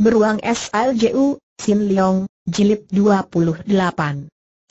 Beruang SLJU, Sin Leong, Jilid 28.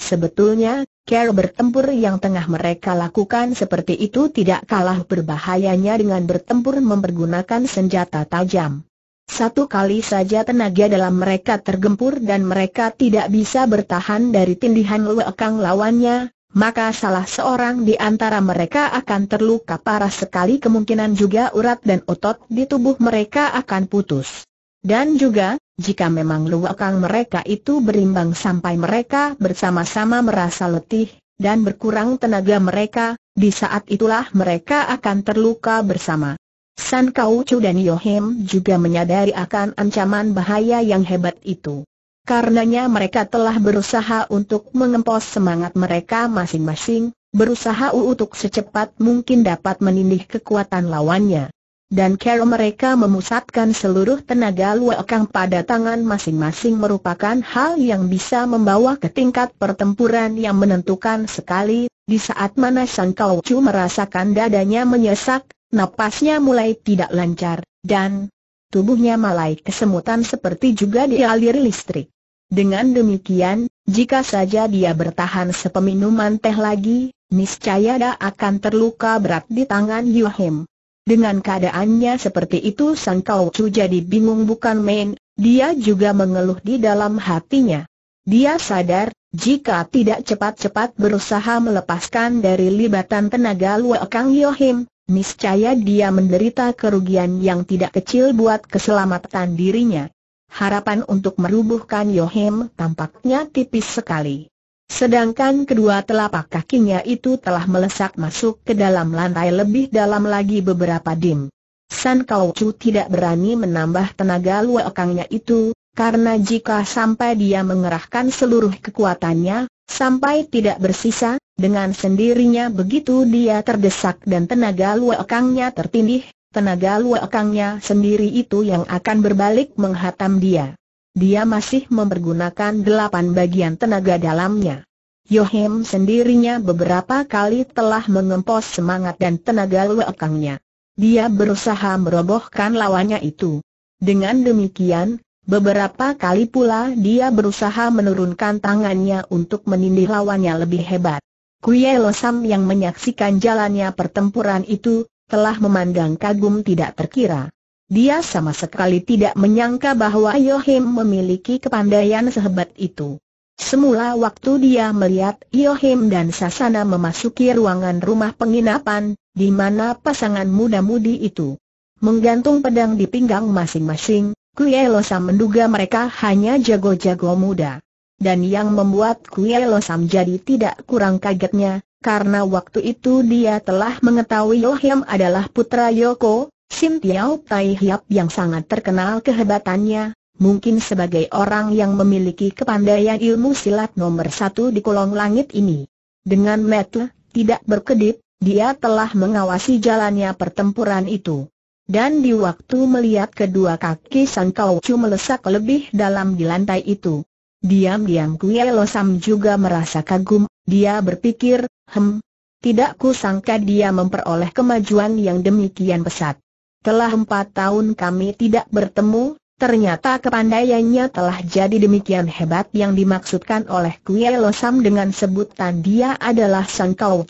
Sebetulnya, care bertempur yang tengah mereka lakukan seperti itu tidak kalah berbahayanya dengan bertempur mempergunakan senjata tajam. Satu kali saja tenaga dalam mereka tergempur dan mereka tidak bisa bertahan dari tindihan lekang lawannya, maka salah seorang di antara mereka akan terluka parah sekali kemungkinan juga urat dan otot di tubuh mereka akan putus. Dan juga, jika memang luakang mereka itu berimbang sampai mereka bersama-sama merasa letih, dan berkurang tenaga mereka, di saat itulah mereka akan terluka bersama. San Chu dan Yohem juga menyadari akan ancaman bahaya yang hebat itu. Karenanya mereka telah berusaha untuk mengempos semangat mereka masing-masing, berusaha untuk secepat mungkin dapat menindih kekuatan lawannya dan kera mereka memusatkan seluruh tenaga luakang pada tangan masing-masing merupakan hal yang bisa membawa ke tingkat pertempuran yang menentukan sekali, di saat mana Sang Kau Chu merasakan dadanya menyesak, napasnya mulai tidak lancar, dan tubuhnya malai kesemutan seperti juga dialir listrik. Dengan demikian, jika saja dia bertahan sepeminuman teh lagi, niscaya dia akan terluka berat di tangan Yuhim. Dengan keadaannya seperti itu Sang Kau Chu jadi bingung bukan main, dia juga mengeluh di dalam hatinya. Dia sadar, jika tidak cepat-cepat berusaha melepaskan dari libatan tenaga Luo Kang Yohim, niscaya dia menderita kerugian yang tidak kecil buat keselamatan dirinya. Harapan untuk merubuhkan Yohim tampaknya tipis sekali. Sedangkan kedua telapak kakinya itu telah melesak masuk ke dalam lantai lebih dalam lagi beberapa dim. San Kau Chu tidak berani menambah tenaga luakangnya itu, karena jika sampai dia mengerahkan seluruh kekuatannya, sampai tidak bersisa, dengan sendirinya begitu dia terdesak dan tenaga luakangnya tertindih, tenaga luakangnya sendiri itu yang akan berbalik menghatam dia dia masih mempergunakan delapan bagian tenaga dalamnya. Yohim sendirinya beberapa kali telah mengempos semangat dan tenaga lekangnya. Dia berusaha merobohkan lawannya itu. Dengan demikian, beberapa kali pula dia berusaha menurunkan tangannya untuk menindih lawannya lebih hebat. Kuye Losam yang menyaksikan jalannya pertempuran itu, telah memandang kagum tidak terkira. Dia sama sekali tidak menyangka bahwa Yohim memiliki kepandaian sehebat itu. Semula waktu dia melihat Yohim dan Sasana memasuki ruangan rumah penginapan, di mana pasangan muda-mudi itu menggantung pedang di pinggang masing-masing, Kuyelosa menduga mereka hanya jago-jago muda. Dan yang membuat Kuyelosa jadi tidak kurang kagetnya, karena waktu itu dia telah mengetahui Yohim adalah putra Yoko, Sim Tiao Tai Hiap yang sangat terkenal kehebatannya, mungkin sebagai orang yang memiliki kepandaian ilmu silat nomor satu di kolong langit ini. Dengan mata tidak berkedip, dia telah mengawasi jalannya pertempuran itu. Dan di waktu melihat kedua kaki Sang Kau Chu melesak lebih dalam di lantai itu, diam-diam Kue Lo juga merasa kagum, dia berpikir, hem, tidak ku sangka dia memperoleh kemajuan yang demikian pesat. Telah empat tahun kami tidak bertemu, ternyata kepandaiannya telah jadi demikian hebat yang dimaksudkan oleh Kuei Losam dengan sebutan dia adalah Sang Kau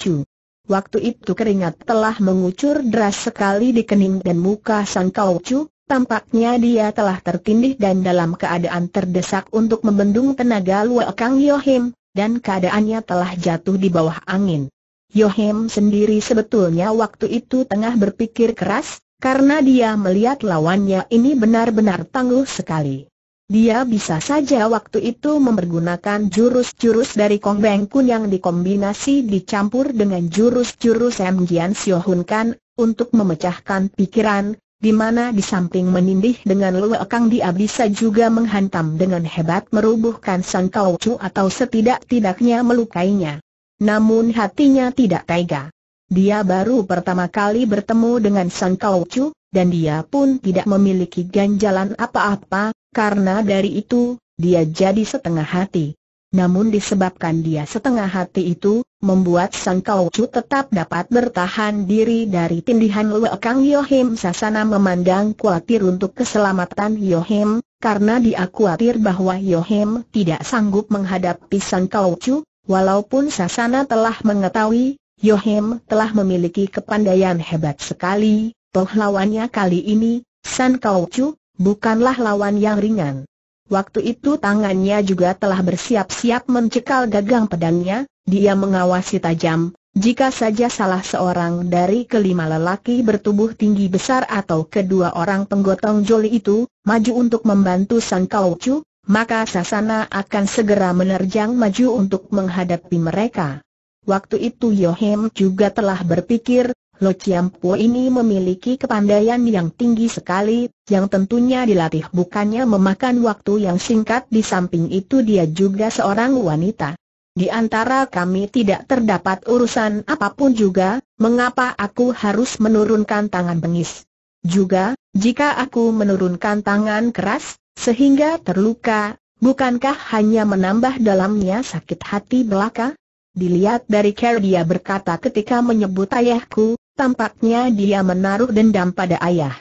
Waktu itu keringat telah mengucur deras sekali di kening dan muka Sang Kau Tampaknya dia telah tertindih dan dalam keadaan terdesak untuk membendung tenaga Luo Kang Yohim, dan keadaannya telah jatuh di bawah angin. Yohim sendiri sebetulnya waktu itu tengah berpikir keras, karena dia melihat lawannya ini benar-benar tangguh sekali. Dia bisa saja waktu itu mempergunakan jurus-jurus dari Kong Beng Kun yang dikombinasi dicampur dengan jurus-jurus M. Gian Sio Hun Kan, untuk memecahkan pikiran, di mana di samping menindih dengan luekang dia bisa juga menghantam dengan hebat merubuhkan sang Chu atau setidak-tidaknya melukainya. Namun hatinya tidak tega. Dia baru pertama kali bertemu dengan Sang Kau Chu, dan dia pun tidak memiliki ganjalan apa-apa, karena dari itu, dia jadi setengah hati. Namun disebabkan dia setengah hati itu, membuat Sang Kau Chu tetap dapat bertahan diri dari tindihan Lue Kang Yohim Sasana memandang khawatir untuk keselamatan Yohim, karena dia khawatir bahwa Yohim tidak sanggup menghadapi Sang Kau Chu, walaupun Sasana telah mengetahui Yohem telah memiliki kepandaian hebat sekali, toh lawannya kali ini, San Kau Chu, bukanlah lawan yang ringan. Waktu itu tangannya juga telah bersiap-siap mencekal gagang pedangnya, dia mengawasi tajam, jika saja salah seorang dari kelima lelaki bertubuh tinggi besar atau kedua orang penggotong joli itu, maju untuk membantu San Kau Chu, maka Sasana akan segera menerjang maju untuk menghadapi mereka. Waktu itu Yohem juga telah berpikir, Lo Chiampo ini memiliki kepandaian yang tinggi sekali, yang tentunya dilatih bukannya memakan waktu yang singkat di samping itu dia juga seorang wanita. Di antara kami tidak terdapat urusan apapun juga, mengapa aku harus menurunkan tangan bengis? Juga, jika aku menurunkan tangan keras, sehingga terluka, bukankah hanya menambah dalamnya sakit hati belaka? Dilihat dari cara dia berkata ketika menyebut ayahku, tampaknya dia menaruh dendam pada ayah.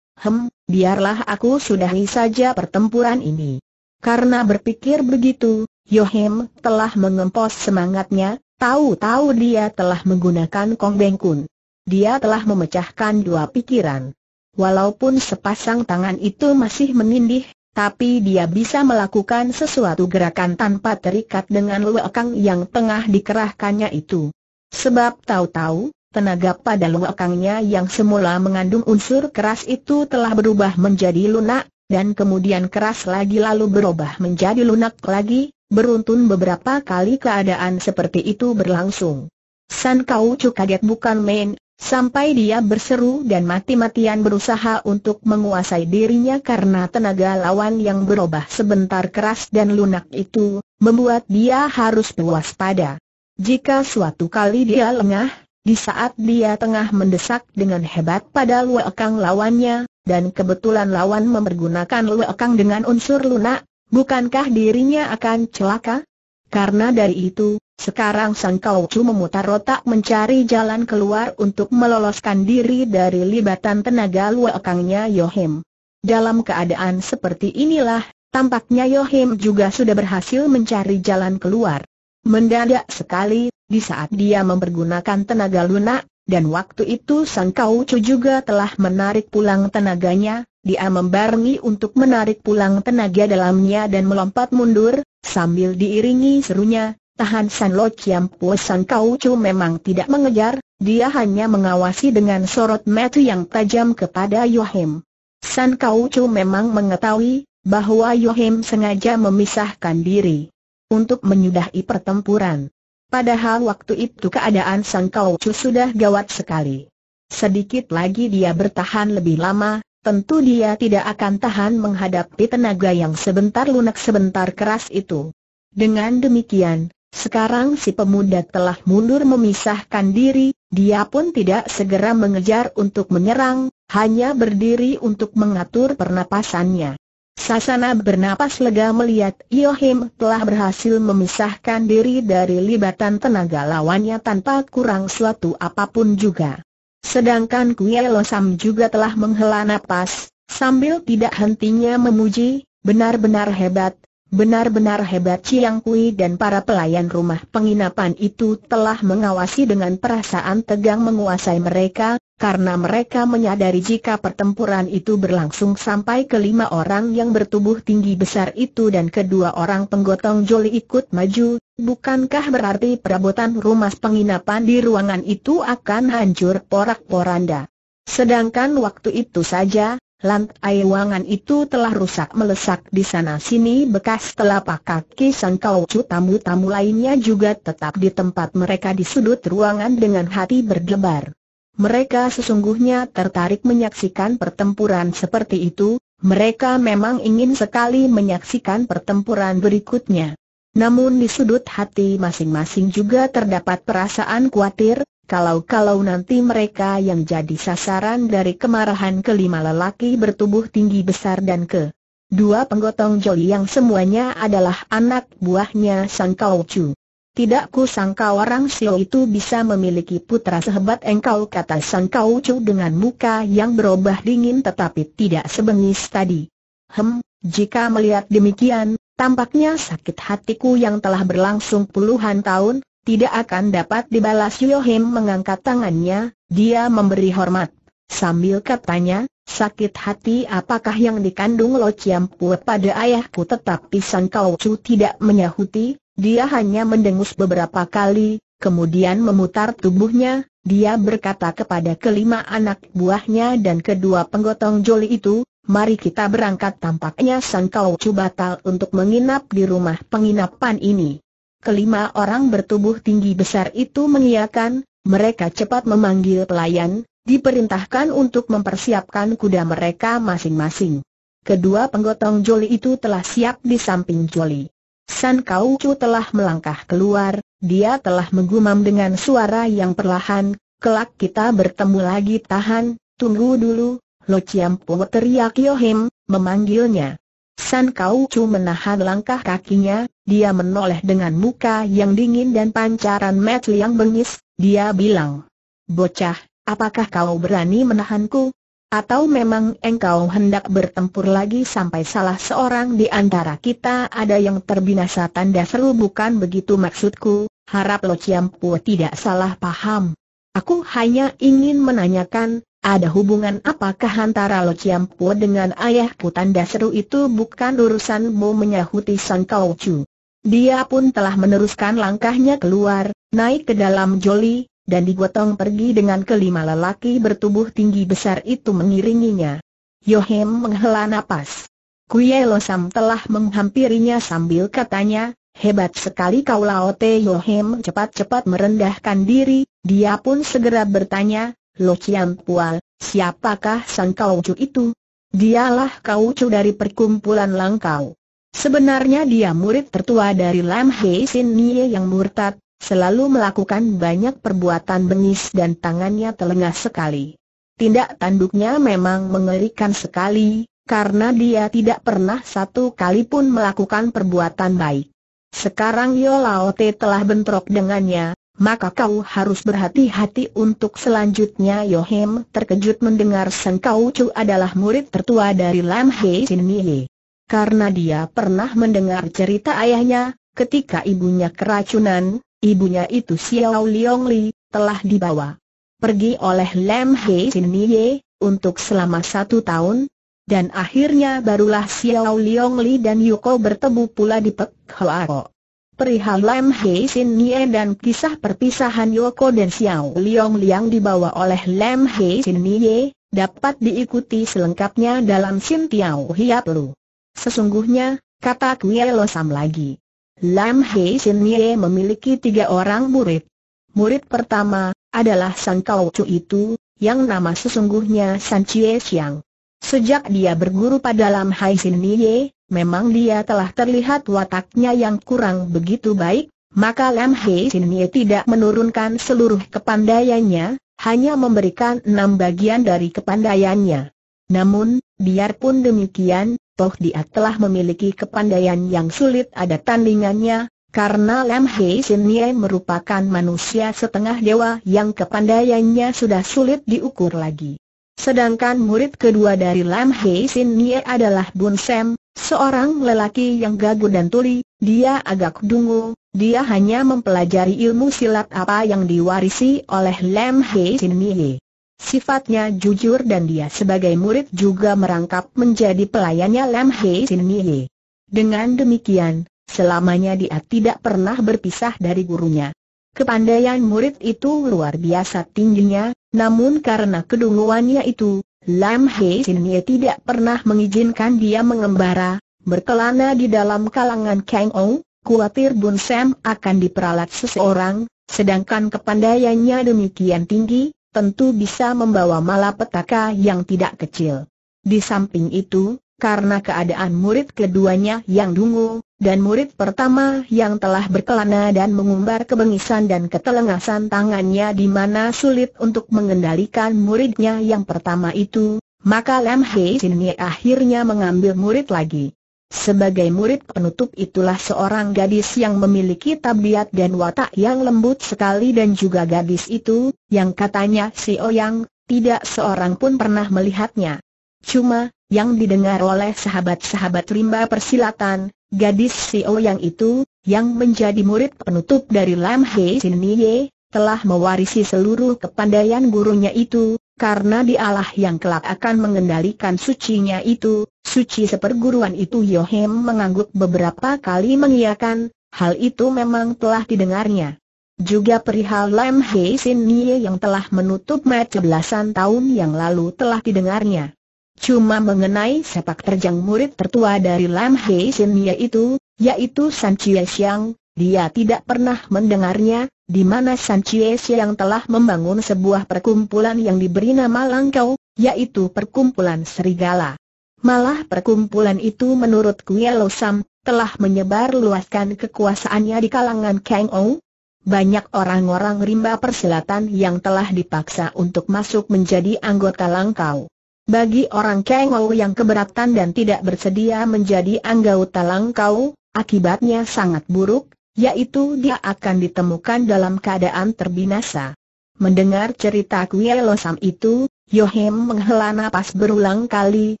Hem, biarlah aku sudahi saja pertempuran ini. Karena berpikir begitu, Yohem telah mengempos semangatnya, tahu-tahu dia telah menggunakan Kong Beng Kun. Dia telah memecahkan dua pikiran. Walaupun sepasang tangan itu masih menindih, tapi dia bisa melakukan sesuatu gerakan tanpa terikat dengan luakang yang tengah dikerahkannya itu. Sebab tahu-tahu, tenaga pada luakangnya yang semula mengandung unsur keras itu telah berubah menjadi lunak, dan kemudian keras lagi lalu berubah menjadi lunak lagi, beruntun beberapa kali keadaan seperti itu berlangsung. San Kau Cukaget kaget bukan main, Sampai dia berseru dan mati-matian berusaha untuk menguasai dirinya karena tenaga lawan yang berubah sebentar keras dan lunak itu, membuat dia harus berwaspada. Jika suatu kali dia lengah, di saat dia tengah mendesak dengan hebat pada luekang lawannya, dan kebetulan lawan mempergunakan luekang dengan unsur lunak, bukankah dirinya akan celaka? Karena dari itu, sekarang Sang Chu memutar otak mencari jalan keluar untuk meloloskan diri dari libatan tenaga luakangnya Yohim. Dalam keadaan seperti inilah, tampaknya Yohim juga sudah berhasil mencari jalan keluar. Mendadak sekali, di saat dia mempergunakan tenaga lunak, dan waktu itu Sang Chu juga telah menarik pulang tenaganya, dia membarengi untuk menarik pulang tenaga dalamnya dan melompat mundur, sambil diiringi serunya, Tahan San Lo Chiam Po San Kau Chu memang tidak mengejar, dia hanya mengawasi dengan sorot metu yang tajam kepada Yohim. San Kau Chu memang mengetahui bahwa Yohim sengaja memisahkan diri untuk menyudahi pertempuran. Padahal waktu itu keadaan San Kau Chu sudah gawat sekali. Sedikit lagi dia bertahan lebih lama, tentu dia tidak akan tahan menghadapi tenaga yang sebentar lunak sebentar keras itu. Dengan demikian, sekarang si pemuda telah mundur memisahkan diri, dia pun tidak segera mengejar untuk menyerang, hanya berdiri untuk mengatur pernapasannya. Sasana bernapas lega melihat Yohim telah berhasil memisahkan diri dari libatan tenaga lawannya tanpa kurang suatu apapun juga. Sedangkan Kuei Losam juga telah menghela napas, sambil tidak hentinya memuji, benar-benar hebat, Benar-benar hebat Chiang Kui dan para pelayan rumah penginapan itu telah mengawasi dengan perasaan tegang menguasai mereka, karena mereka menyadari jika pertempuran itu berlangsung sampai kelima orang yang bertubuh tinggi besar itu dan kedua orang penggotong joli ikut maju, bukankah berarti perabotan rumah penginapan di ruangan itu akan hancur porak-poranda. Sedangkan waktu itu saja, Lantai wangan itu telah rusak melesak di sana-sini bekas telapak kaki Sang Kaucu tamu-tamu lainnya juga tetap di tempat mereka di sudut ruangan dengan hati berdebar. Mereka sesungguhnya tertarik menyaksikan pertempuran seperti itu, mereka memang ingin sekali menyaksikan pertempuran berikutnya. Namun di sudut hati masing-masing juga terdapat perasaan khawatir, kalau-kalau nanti mereka yang jadi sasaran dari kemarahan kelima lelaki bertubuh tinggi besar dan ke dua penggotong joli yang semuanya adalah anak buahnya Sang Kau Chu. Tidak sangka orang Sio itu bisa memiliki putra sehebat engkau kata Sang Kau Chu dengan muka yang berubah dingin tetapi tidak sebengis tadi. Hem, jika melihat demikian, tampaknya sakit hatiku yang telah berlangsung puluhan tahun, tidak akan dapat dibalas Yohim mengangkat tangannya, dia memberi hormat. Sambil katanya, sakit hati apakah yang dikandung Lo Chiampu pada ayahku tetapi Sang Kau Chu tidak menyahuti, dia hanya mendengus beberapa kali, kemudian memutar tubuhnya, dia berkata kepada kelima anak buahnya dan kedua penggotong joli itu, Mari kita berangkat tampaknya Sang Kau Chu batal untuk menginap di rumah penginapan ini. Kelima orang bertubuh tinggi besar itu mengiakan. mereka cepat memanggil pelayan, diperintahkan untuk mempersiapkan kuda mereka masing-masing. Kedua penggotong joli itu telah siap di samping joli. San Kau telah melangkah keluar, dia telah menggumam dengan suara yang perlahan, kelak kita bertemu lagi tahan, tunggu dulu, Lo Chiam Po teriak Yohim, memanggilnya. San Kau Chu menahan langkah kakinya, dia menoleh dengan muka yang dingin dan pancaran metu yang bengis, dia bilang. Bocah, apakah kau berani menahanku? Atau memang engkau hendak bertempur lagi sampai salah seorang di antara kita ada yang terbinasa tanda seru bukan begitu maksudku, harap Lo Chiam tidak salah paham. Aku hanya ingin menanyakan, ada hubungan apakah antara Lo Chiampo dengan ayahku tanda seru itu bukan urusanmu menyahuti sang Kau Chu. Dia pun telah meneruskan langkahnya keluar, naik ke dalam joli, dan digotong pergi dengan kelima lelaki bertubuh tinggi besar itu mengiringinya. Yohem menghela napas. Kuye Losam telah menghampirinya sambil katanya, hebat sekali kau Laote Yohem cepat-cepat merendahkan diri, dia pun segera bertanya, Lo Chiam Pual, siapakah sang kaucu itu? Dialah kaucu dari perkumpulan Langkau. Sebenarnya dia murid tertua dari Lam Hei Sin Nye yang murtad, selalu melakukan banyak perbuatan bengis dan tangannya telengah sekali. Tindak tanduknya memang mengerikan sekali, karena dia tidak pernah satu kali pun melakukan perbuatan baik. Sekarang Yolaote telah bentrok dengannya, maka kau harus berhati-hati untuk selanjutnya Yohem terkejut mendengar Seng Kau Chu adalah murid tertua dari Lam Hei Sin Nye. Karena dia pernah mendengar cerita ayahnya, ketika ibunya keracunan, ibunya itu Xiao Liong Li, telah dibawa pergi oleh Lam Hei Sin Nye, untuk selama satu tahun, dan akhirnya barulah Xiao Liong Li dan Yuko bertemu pula di Pek Hoa Perihal Lam Hei Sin Nie dan kisah perpisahan Yoko dan Xiao Liang Liang dibawa oleh Lam Hei Sin Nie, dapat diikuti selengkapnya dalam Sin Tiao Hiap Lu. Sesungguhnya, kata Kwe Lo Sam lagi. Lam Hei Sin Nie memiliki tiga orang murid. Murid pertama, adalah Sang Kau Chu itu, yang nama sesungguhnya San Chie Xiang. Sejak dia berguru pada Lam Hai Sin Nie, memang dia telah terlihat wataknya yang kurang begitu baik, maka Lam Hei Sinye tidak menurunkan seluruh kepandaiannya, hanya memberikan enam bagian dari kepandaiannya. Namun, biarpun demikian, toh dia telah memiliki kepandaian yang sulit ada tandingannya, karena Lam Hei Sinye merupakan manusia setengah dewa yang kepandaiannya sudah sulit diukur lagi. Sedangkan murid kedua dari Lam Hei Nye adalah Bun Sem, Seorang lelaki yang gagu dan tuli, dia agak dungu, dia hanya mempelajari ilmu silat apa yang diwarisi oleh Lam Hei Sin Mie. Sifatnya jujur dan dia sebagai murid juga merangkap menjadi pelayannya Lam Hei Sin Mie. Dengan demikian, selamanya dia tidak pernah berpisah dari gurunya. Kepandaian murid itu luar biasa tingginya, namun karena kedunguannya itu, Lam Hei Sinye tidak pernah mengizinkan dia mengembara, berkelana di dalam kalangan Kang Kuatir khawatir Bun Sam akan diperalat seseorang, sedangkan kepandaiannya demikian tinggi, tentu bisa membawa malapetaka yang tidak kecil. Di samping itu, karena keadaan murid keduanya yang dungu, dan murid pertama yang telah berkelana dan mengumbar kebengisan dan ketelengasan tangannya di mana sulit untuk mengendalikan muridnya yang pertama itu, maka Lam Hei Sinye akhirnya mengambil murid lagi. Sebagai murid penutup itulah seorang gadis yang memiliki tabiat dan watak yang lembut sekali dan juga gadis itu, yang katanya si Oyang, tidak seorang pun pernah melihatnya. Cuma, yang didengar oleh sahabat-sahabat rimba persilatan, Gadis si yang itu, yang menjadi murid penutup dari Lam Hei Sin Nye, telah mewarisi seluruh kepandaian gurunya itu, karena dialah yang kelak akan mengendalikan sucinya itu, suci seperguruan itu Yohem mengangguk beberapa kali mengiyakan, hal itu memang telah didengarnya. Juga perihal Lam Hei Sin Nye yang telah menutup mat belasan tahun yang lalu telah didengarnya. Cuma mengenai sepak terjang murid tertua dari Lam Hei Sin yaitu, yaitu San Chie Xiang, dia tidak pernah mendengarnya, di mana San Chie Xiang telah membangun sebuah perkumpulan yang diberi nama Langkau, yaitu perkumpulan serigala. Malah perkumpulan itu menurut Kuelo Sam, telah menyebar luaskan kekuasaannya di kalangan Kang Ou. Banyak orang-orang rimba persilatan yang telah dipaksa untuk masuk menjadi anggota Langkau. Bagi orang kengau yang keberatan dan tidak bersedia menjadi anggota Langkau, akibatnya sangat buruk, yaitu dia akan ditemukan dalam keadaan terbinasa. Mendengar cerita Kuei Losam itu, Yohem menghela napas berulang kali,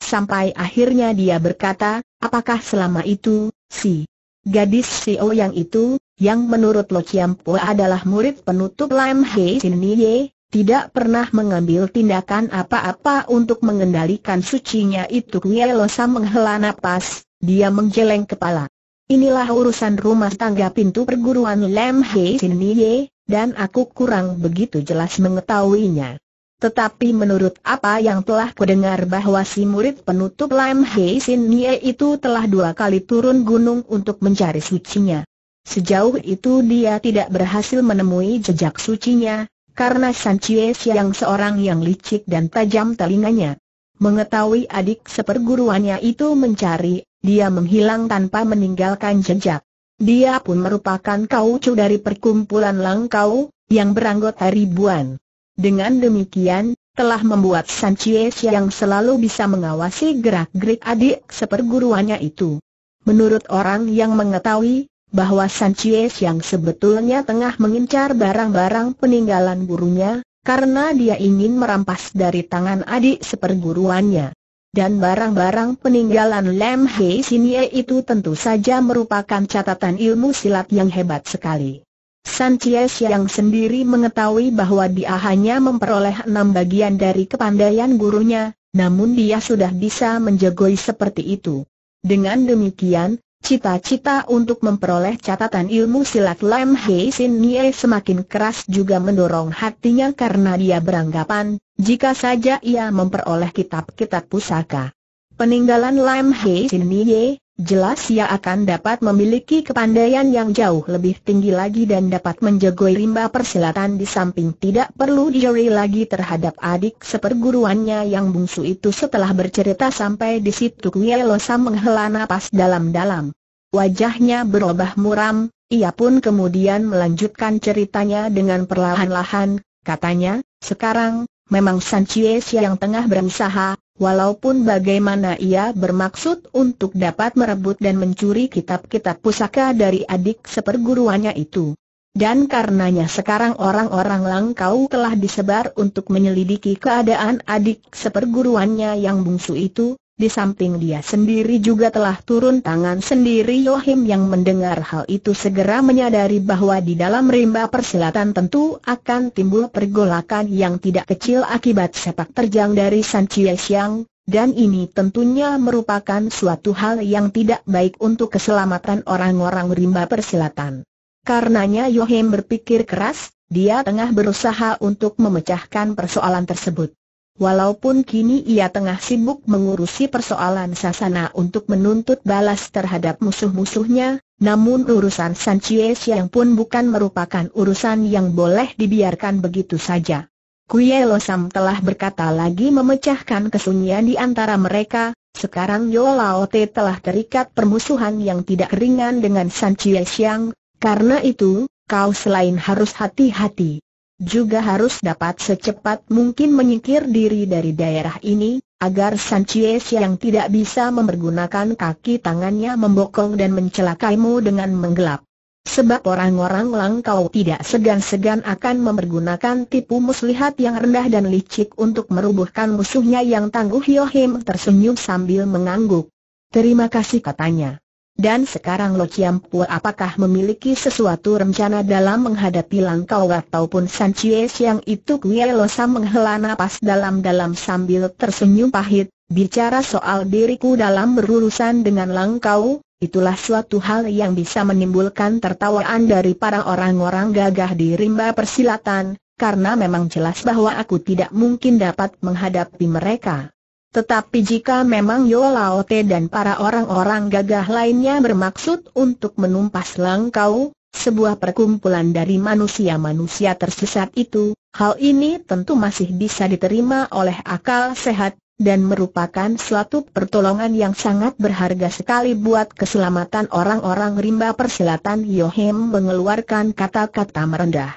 sampai akhirnya dia berkata, apakah selama itu, si gadis Sio yang itu, yang menurut Lo Chiam Po adalah murid penutup Lam Hei Sin Nye, tidak pernah mengambil tindakan apa-apa untuk mengendalikan sucinya itu Lo menghela nafas, dia menggeleng kepala. Inilah urusan rumah tangga pintu perguruan Lam Hei Sinie, dan aku kurang begitu jelas mengetahuinya. Tetapi menurut apa yang telah kudengar bahwa si murid penutup Lam Hei Sinie itu telah dua kali turun gunung untuk mencari sucinya. Sejauh itu dia tidak berhasil menemui jejak sucinya, karena Sanchies yang seorang yang licik dan tajam telinganya. Mengetahui adik seperguruannya itu mencari, dia menghilang tanpa meninggalkan jejak. Dia pun merupakan kaucu dari perkumpulan Langkau, yang beranggota ribuan. Dengan demikian, telah membuat Sanchies yang selalu bisa mengawasi gerak-gerik adik seperguruannya itu. Menurut orang yang mengetahui, bahwa Sanchies yang sebetulnya tengah mengincar barang-barang peninggalan gurunya, karena dia ingin merampas dari tangan adik seperguruannya. Dan barang-barang peninggalan Lam Hei Sinie itu tentu saja merupakan catatan ilmu silat yang hebat sekali. Sanchez yang sendiri mengetahui bahwa dia hanya memperoleh enam bagian dari kepandaian gurunya, namun dia sudah bisa menjagoi seperti itu. Dengan demikian, Cita-cita untuk memperoleh catatan ilmu silat Lam Hei Sin Nye semakin keras juga mendorong hatinya karena dia beranggapan, jika saja ia memperoleh kitab-kitab pusaka. Peninggalan Lam Hei Sin Nye jelas ia akan dapat memiliki kepandaian yang jauh lebih tinggi lagi dan dapat menjagoi rimba persilatan di samping tidak perlu diuri lagi terhadap adik seperguruannya yang bungsu itu setelah bercerita sampai di situ Kuya Losa menghela napas dalam-dalam. Wajahnya berubah muram, ia pun kemudian melanjutkan ceritanya dengan perlahan-lahan, katanya, sekarang, memang San yang tengah berusaha, Walaupun bagaimana ia bermaksud untuk dapat merebut dan mencuri kitab-kitab pusaka dari adik seperguruannya itu. Dan karenanya sekarang orang-orang Langkau telah disebar untuk menyelidiki keadaan adik seperguruannya yang bungsu itu, di samping dia sendiri juga telah turun tangan sendiri Yohim yang mendengar hal itu segera menyadari bahwa di dalam rimba persilatan tentu akan timbul pergolakan yang tidak kecil akibat sepak terjang dari San Chie Siang, dan ini tentunya merupakan suatu hal yang tidak baik untuk keselamatan orang-orang rimba persilatan. Karenanya Yohim berpikir keras, dia tengah berusaha untuk memecahkan persoalan tersebut. Walaupun kini ia tengah sibuk mengurusi persoalan sasana untuk menuntut balas terhadap musuh-musuhnya, namun urusan San Chie Siang pun bukan merupakan urusan yang boleh dibiarkan begitu saja. Kuye Losam telah berkata lagi memecahkan kesunyian di antara mereka, sekarang Yo Te telah terikat permusuhan yang tidak ringan dengan San Chie Siang, karena itu, kau selain harus hati-hati juga harus dapat secepat mungkin menyingkir diri dari daerah ini, agar Sanchies yang tidak bisa mempergunakan kaki tangannya membokong dan mencelakaimu dengan menggelap. Sebab orang-orang langkau tidak segan-segan akan mempergunakan tipu muslihat yang rendah dan licik untuk merubuhkan musuhnya yang tangguh Yohim tersenyum sambil mengangguk. Terima kasih katanya. Dan sekarang Lo Chiam Pua apakah memiliki sesuatu rencana dalam menghadapi Langkau ataupun San Chie Siang itu Kue Lo Sam menghela nafas dalam-dalam sambil tersenyum pahit, bicara soal diriku dalam berurusan dengan Langkau, itulah suatu hal yang bisa menimbulkan tertawaan dari para orang-orang gagah di rimba persilatan, karena memang jelas bahwa aku tidak mungkin dapat menghadapi mereka. Tetapi jika memang Yo dan para orang-orang gagah lainnya bermaksud untuk menumpas langkau, sebuah perkumpulan dari manusia-manusia tersesat itu, hal ini tentu masih bisa diterima oleh akal sehat, dan merupakan suatu pertolongan yang sangat berharga sekali buat keselamatan orang-orang rimba persilatan Yohem mengeluarkan kata-kata merendah.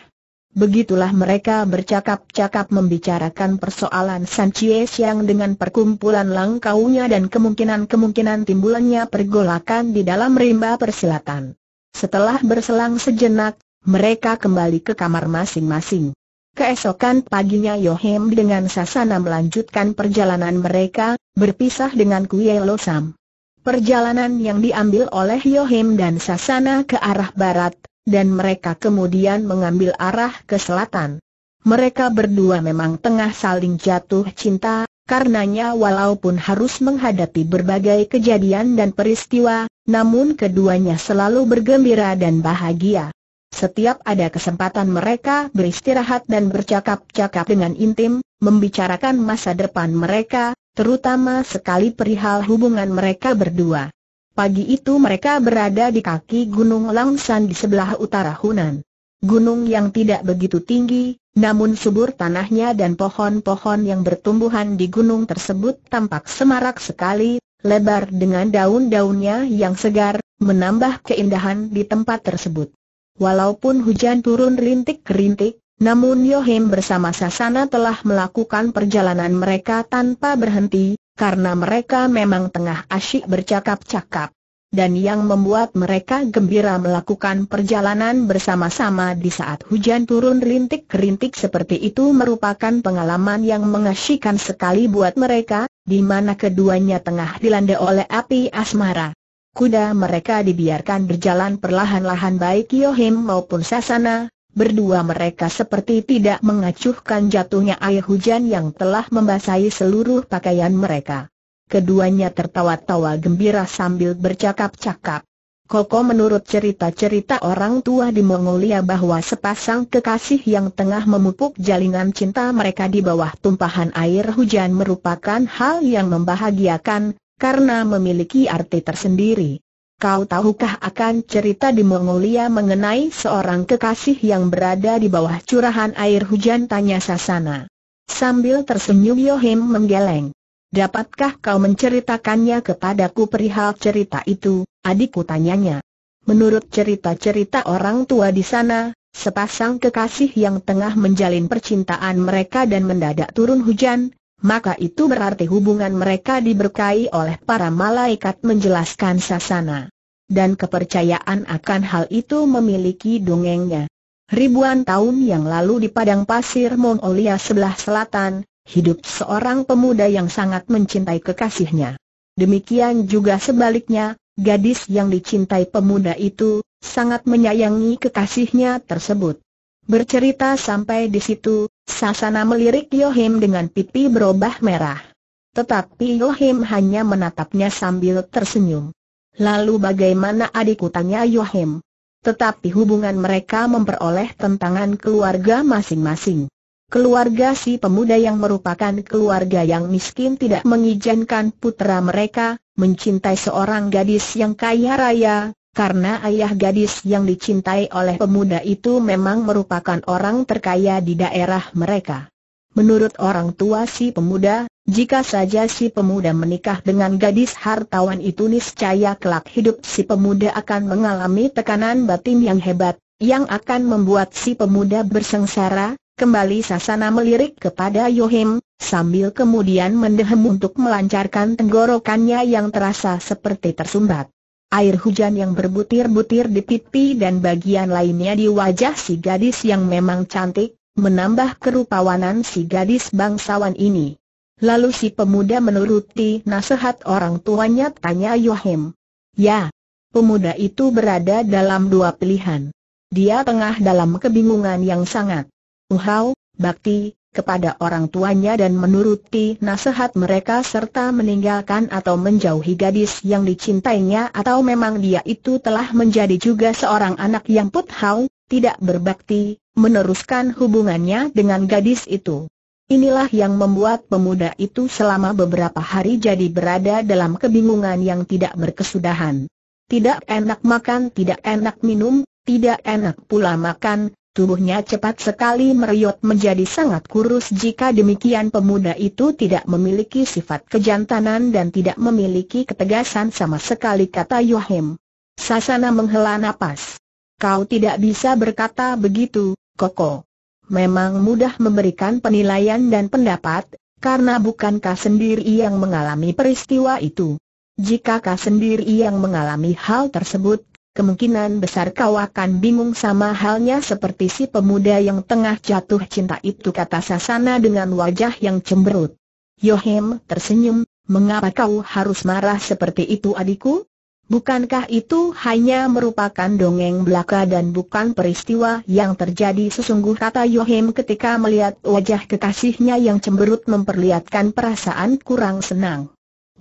Begitulah mereka bercakap-cakap membicarakan persoalan San Chie Siang dengan perkumpulan langkaunya dan kemungkinan-kemungkinan timbulannya pergolakan di dalam rimba persilatan. Setelah berselang sejenak, mereka kembali ke kamar masing-masing. Keesokan paginya Yohem dengan Sasana melanjutkan perjalanan mereka, berpisah dengan Kuye Losam. Perjalanan yang diambil oleh Yohem dan Sasana ke arah barat, dan mereka kemudian mengambil arah ke selatan. Mereka berdua memang tengah saling jatuh cinta, karenanya walaupun harus menghadapi berbagai kejadian dan peristiwa, namun keduanya selalu bergembira dan bahagia. Setiap ada kesempatan mereka beristirahat dan bercakap-cakap dengan intim, membicarakan masa depan mereka, terutama sekali perihal hubungan mereka berdua. Pagi itu mereka berada di kaki Gunung Langsan di sebelah utara Hunan. Gunung yang tidak begitu tinggi, namun subur tanahnya dan pohon-pohon yang bertumbuhan di gunung tersebut tampak semarak sekali, lebar dengan daun-daunnya yang segar, menambah keindahan di tempat tersebut. Walaupun hujan turun rintik-rintik, namun Yohim bersama Sasana telah melakukan perjalanan mereka tanpa berhenti, karena mereka memang tengah asyik bercakap-cakap. Dan yang membuat mereka gembira melakukan perjalanan bersama-sama di saat hujan turun rintik-rintik seperti itu merupakan pengalaman yang mengasyikan sekali buat mereka, di mana keduanya tengah dilanda oleh api asmara. Kuda mereka dibiarkan berjalan perlahan-lahan baik Yohim maupun Sasana, Berdua mereka seperti tidak mengacuhkan jatuhnya air hujan yang telah membasahi seluruh pakaian mereka. Keduanya tertawa-tawa gembira sambil bercakap-cakap. Koko menurut cerita-cerita orang tua di Mongolia bahwa sepasang kekasih yang tengah memupuk jalinan cinta mereka di bawah tumpahan air hujan merupakan hal yang membahagiakan, karena memiliki arti tersendiri. Kau tahukah akan cerita di Mongolia mengenai seorang kekasih yang berada di bawah curahan air hujan tanya Sasana. Sambil tersenyum Yohim menggeleng. Dapatkah kau menceritakannya kepadaku perihal cerita itu, adikku tanyanya. Menurut cerita-cerita orang tua di sana, sepasang kekasih yang tengah menjalin percintaan mereka dan mendadak turun hujan, maka itu berarti hubungan mereka diberkahi oleh para malaikat menjelaskan sasana. Dan kepercayaan akan hal itu memiliki dongengnya. Ribuan tahun yang lalu di padang pasir Mongolia sebelah selatan, hidup seorang pemuda yang sangat mencintai kekasihnya. Demikian juga sebaliknya, gadis yang dicintai pemuda itu, sangat menyayangi kekasihnya tersebut. Bercerita sampai di situ, Sasana melirik Yohim dengan pipi berubah merah. Tetapi Yohim hanya menatapnya sambil tersenyum. Lalu bagaimana adikku tanya Yohim? Tetapi hubungan mereka memperoleh tentangan keluarga masing-masing. Keluarga si pemuda yang merupakan keluarga yang miskin tidak mengizinkan putra mereka, mencintai seorang gadis yang kaya raya, karena ayah gadis yang dicintai oleh pemuda itu memang merupakan orang terkaya di daerah mereka. Menurut orang tua si pemuda, jika saja si pemuda menikah dengan gadis hartawan itu niscaya kelak hidup si pemuda akan mengalami tekanan batin yang hebat, yang akan membuat si pemuda bersengsara, kembali Sasana melirik kepada Yohim, sambil kemudian mendehem untuk melancarkan tenggorokannya yang terasa seperti tersumbat. Air hujan yang berbutir-butir di pipi dan bagian lainnya di wajah si gadis yang memang cantik, menambah kerupawanan si gadis bangsawan ini. Lalu si pemuda menuruti nasihat orang tuanya tanya Yohim. Ya, pemuda itu berada dalam dua pilihan. Dia tengah dalam kebingungan yang sangat. Uhau, Bakti, kepada orang tuanya dan menuruti nasihat mereka serta meninggalkan atau menjauhi gadis yang dicintainya atau memang dia itu telah menjadi juga seorang anak yang puthau, tidak berbakti, meneruskan hubungannya dengan gadis itu. Inilah yang membuat pemuda itu selama beberapa hari jadi berada dalam kebingungan yang tidak berkesudahan. Tidak enak makan, tidak enak minum, tidak enak pula makan, Tubuhnya cepat sekali meriot menjadi sangat kurus jika demikian pemuda itu tidak memiliki sifat kejantanan dan tidak memiliki ketegasan sama sekali kata Yohem. Sasana menghela napas. Kau tidak bisa berkata begitu, Koko. Memang mudah memberikan penilaian dan pendapat, karena bukankah sendiri yang mengalami peristiwa itu. Jika kau sendiri yang mengalami hal tersebut, kemungkinan besar kau akan bingung sama halnya seperti si pemuda yang tengah jatuh cinta itu kata Sasana dengan wajah yang cemberut. Yohem tersenyum, mengapa kau harus marah seperti itu adikku? Bukankah itu hanya merupakan dongeng belaka dan bukan peristiwa yang terjadi sesungguh kata Yohem ketika melihat wajah kekasihnya yang cemberut memperlihatkan perasaan kurang senang.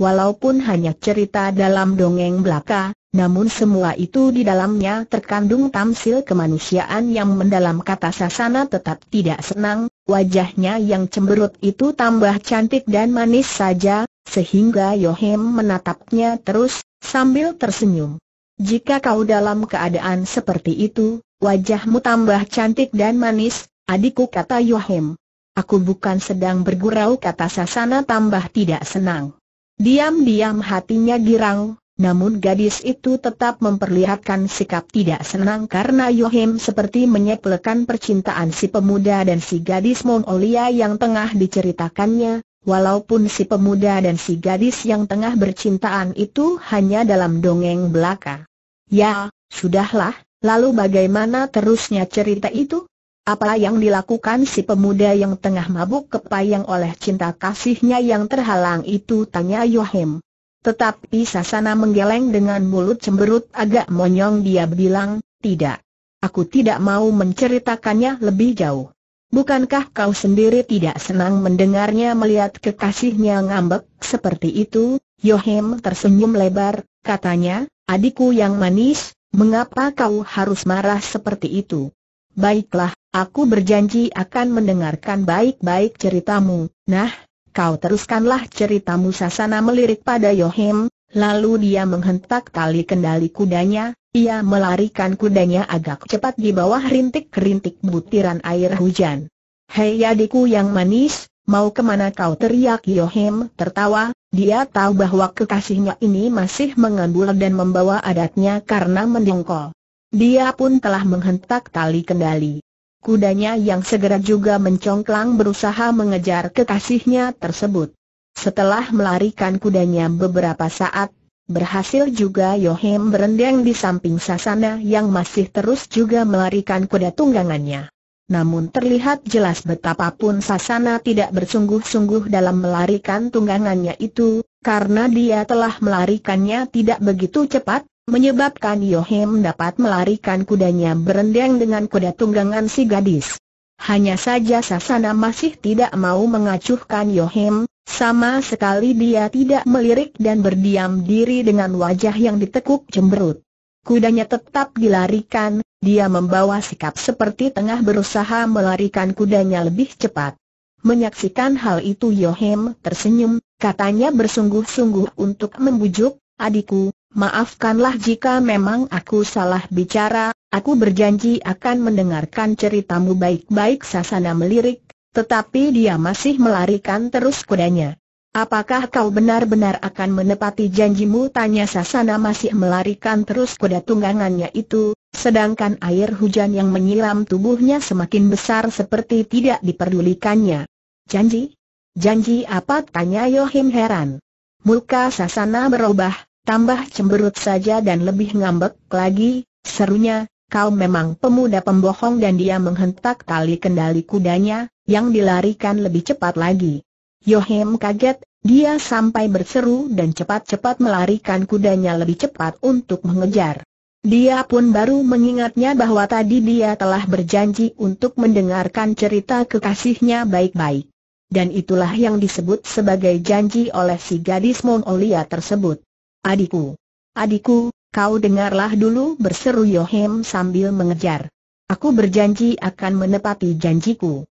Walaupun hanya cerita dalam dongeng belaka, namun semua itu di dalamnya terkandung tamsil kemanusiaan yang mendalam kata Sasana tetap tidak senang, wajahnya yang cemberut itu tambah cantik dan manis saja, sehingga Yohem menatapnya terus, sambil tersenyum. Jika kau dalam keadaan seperti itu, wajahmu tambah cantik dan manis, adikku kata Yohem. Aku bukan sedang bergurau kata Sasana tambah tidak senang. Diam-diam hatinya girang, namun gadis itu tetap memperlihatkan sikap tidak senang karena Yohim seperti menyepelekan percintaan si pemuda dan si gadis Mongolia yang tengah diceritakannya, walaupun si pemuda dan si gadis yang tengah bercintaan itu hanya dalam dongeng belaka. Ya, sudahlah, lalu bagaimana terusnya cerita itu? Apa yang dilakukan si pemuda yang tengah mabuk kepayang oleh cinta kasihnya yang terhalang itu tanya Yohim. Tetapi Sasana menggeleng dengan mulut cemberut agak monyong dia bilang, tidak. Aku tidak mau menceritakannya lebih jauh. Bukankah kau sendiri tidak senang mendengarnya melihat kekasihnya ngambek seperti itu? Yohem tersenyum lebar, katanya, adikku yang manis, mengapa kau harus marah seperti itu? Baiklah, aku berjanji akan mendengarkan baik-baik ceritamu. Nah, Kau teruskanlah ceritamu Sasana melirik pada Yohim, lalu dia menghentak tali kendali kudanya, ia melarikan kudanya agak cepat di bawah rintik-rintik butiran air hujan. Hei adikku yang manis, mau kemana kau teriak Yohim tertawa, dia tahu bahwa kekasihnya ini masih mengandul dan membawa adatnya karena mendengkol. Dia pun telah menghentak tali kendali. Kudanya yang segera juga mencongklang berusaha mengejar kekasihnya tersebut. Setelah melarikan kudanya beberapa saat, berhasil juga Yohem berendang di samping Sasana yang masih terus juga melarikan kuda tunggangannya. Namun terlihat jelas betapapun Sasana tidak bersungguh-sungguh dalam melarikan tunggangannya itu, karena dia telah melarikannya tidak begitu cepat, menyebabkan Yohem dapat melarikan kudanya berendang dengan kuda tunggangan si gadis. Hanya saja Sasana masih tidak mau mengacuhkan Yohem, sama sekali dia tidak melirik dan berdiam diri dengan wajah yang ditekuk cemberut. Kudanya tetap dilarikan, dia membawa sikap seperti tengah berusaha melarikan kudanya lebih cepat. Menyaksikan hal itu Yohem tersenyum, katanya bersungguh-sungguh untuk membujuk, adikku, Maafkanlah jika memang aku salah bicara, aku berjanji akan mendengarkan ceritamu baik-baik Sasana melirik, tetapi dia masih melarikan terus kudanya. Apakah kau benar-benar akan menepati janjimu tanya Sasana masih melarikan terus kuda tunggangannya itu, sedangkan air hujan yang menyiram tubuhnya semakin besar seperti tidak diperdulikannya. Janji? Janji apa tanya Yohim heran. Muka Sasana berubah, tambah cemberut saja dan lebih ngambek lagi, serunya, kau memang pemuda pembohong dan dia menghentak tali kendali kudanya, yang dilarikan lebih cepat lagi. Yohem kaget, dia sampai berseru dan cepat-cepat melarikan kudanya lebih cepat untuk mengejar. Dia pun baru mengingatnya bahwa tadi dia telah berjanji untuk mendengarkan cerita kekasihnya baik-baik. Dan itulah yang disebut sebagai janji oleh si gadis Mongolia tersebut. Adikku. Adikku, kau dengarlah dulu berseru Yohem sambil mengejar. Aku berjanji akan menepati janjiku.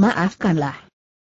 Maafkanlah.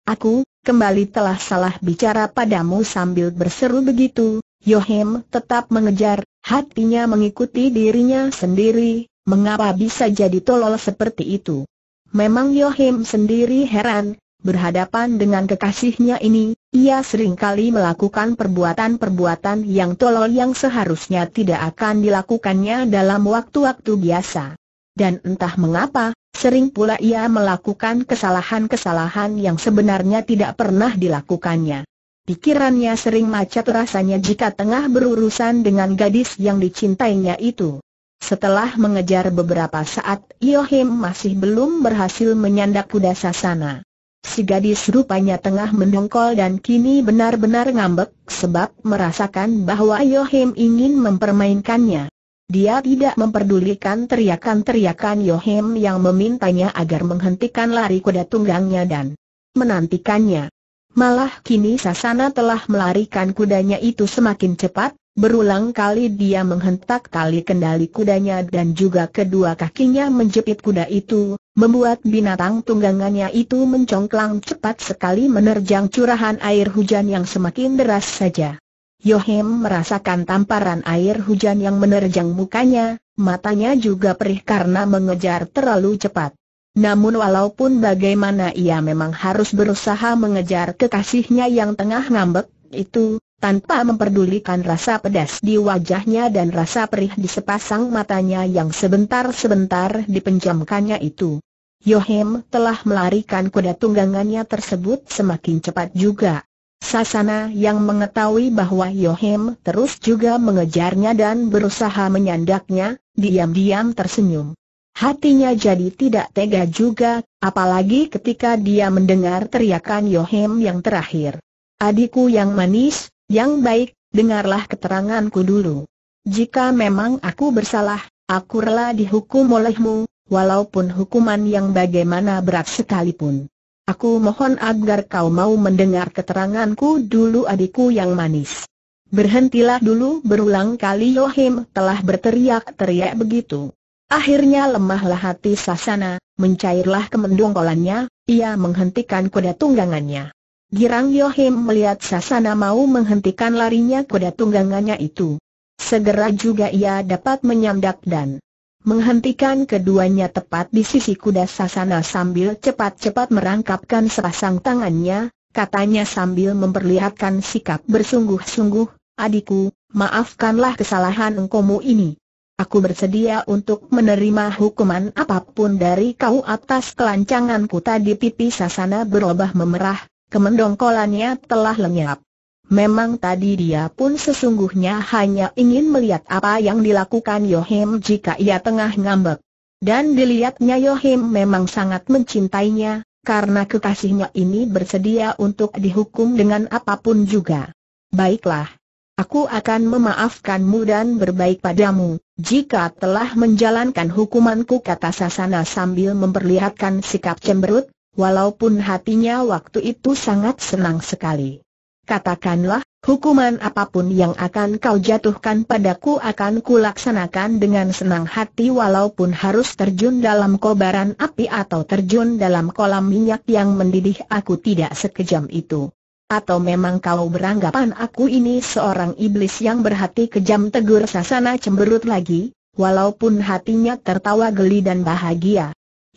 Aku, kembali telah salah bicara padamu sambil berseru begitu. Yohem tetap mengejar, hatinya mengikuti dirinya sendiri, mengapa bisa jadi tolol seperti itu. Memang Yohem sendiri heran, Berhadapan dengan kekasihnya ini, ia sering kali melakukan perbuatan-perbuatan yang tolol yang seharusnya tidak akan dilakukannya dalam waktu-waktu biasa. Dan entah mengapa, sering pula ia melakukan kesalahan-kesalahan yang sebenarnya tidak pernah dilakukannya. Pikirannya sering macet rasanya jika tengah berurusan dengan gadis yang dicintainya itu. Setelah mengejar beberapa saat, Yohim masih belum berhasil menyandak kuda sasana. Si gadis rupanya tengah mendongkol dan kini benar-benar ngambek sebab merasakan bahwa Yohim ingin mempermainkannya. Dia tidak memperdulikan teriakan-teriakan Yohim yang memintanya agar menghentikan lari kuda tunggangnya dan menantikannya. Malah kini Sasana telah melarikan kudanya itu semakin cepat, berulang kali dia menghentak tali kendali kudanya dan juga kedua kakinya menjepit kuda itu, membuat binatang tunggangannya itu mencongklang cepat sekali menerjang curahan air hujan yang semakin deras saja. Yohem merasakan tamparan air hujan yang menerjang mukanya, matanya juga perih karena mengejar terlalu cepat. Namun walaupun bagaimana ia memang harus berusaha mengejar kekasihnya yang tengah ngambek, itu, tanpa memperdulikan rasa pedas di wajahnya dan rasa perih di sepasang matanya yang sebentar-sebentar dipenjamkannya itu. Yohem telah melarikan kuda tunggangannya tersebut semakin cepat juga. Sasana yang mengetahui bahwa Yohem terus juga mengejarnya dan berusaha menyandaknya, diam-diam tersenyum. Hatinya jadi tidak tega juga, apalagi ketika dia mendengar teriakan Yohem yang terakhir. Adikku yang manis, yang baik, dengarlah keteranganku dulu. Jika memang aku bersalah, aku rela dihukum olehmu, walaupun hukuman yang bagaimana berat sekalipun. Aku mohon agar kau mau mendengar keteranganku dulu adikku yang manis. Berhentilah dulu berulang kali Yohim telah berteriak-teriak begitu. Akhirnya lemahlah hati Sasana, mencairlah kemendungkolannya, ia menghentikan kuda tunggangannya. Girang Yohim melihat Sasana mau menghentikan larinya kuda tunggangannya itu. Segera juga ia dapat menyandak dan menghentikan keduanya tepat di sisi kuda Sasana sambil cepat-cepat merangkapkan sepasang tangannya, katanya sambil memperlihatkan sikap bersungguh-sungguh, adikku, maafkanlah kesalahan engkau ini. Aku bersedia untuk menerima hukuman apapun dari kau atas kelancanganku tadi pipi Sasana berubah memerah, kemendongkolannya telah lenyap. Memang tadi dia pun sesungguhnya hanya ingin melihat apa yang dilakukan Yohim jika ia tengah ngambek. Dan dilihatnya Yohim memang sangat mencintainya, karena kekasihnya ini bersedia untuk dihukum dengan apapun juga. Baiklah. Aku akan memaafkanmu dan berbaik padamu, jika telah menjalankan hukumanku kata Sasana sambil memperlihatkan sikap cemberut, walaupun hatinya waktu itu sangat senang sekali. Katakanlah, hukuman apapun yang akan kau jatuhkan padaku akan kulaksanakan dengan senang hati walaupun harus terjun dalam kobaran api atau terjun dalam kolam minyak yang mendidih aku tidak sekejam itu. Atau memang kau beranggapan aku ini seorang iblis yang berhati kejam tegur sasana cemberut lagi, walaupun hatinya tertawa geli dan bahagia.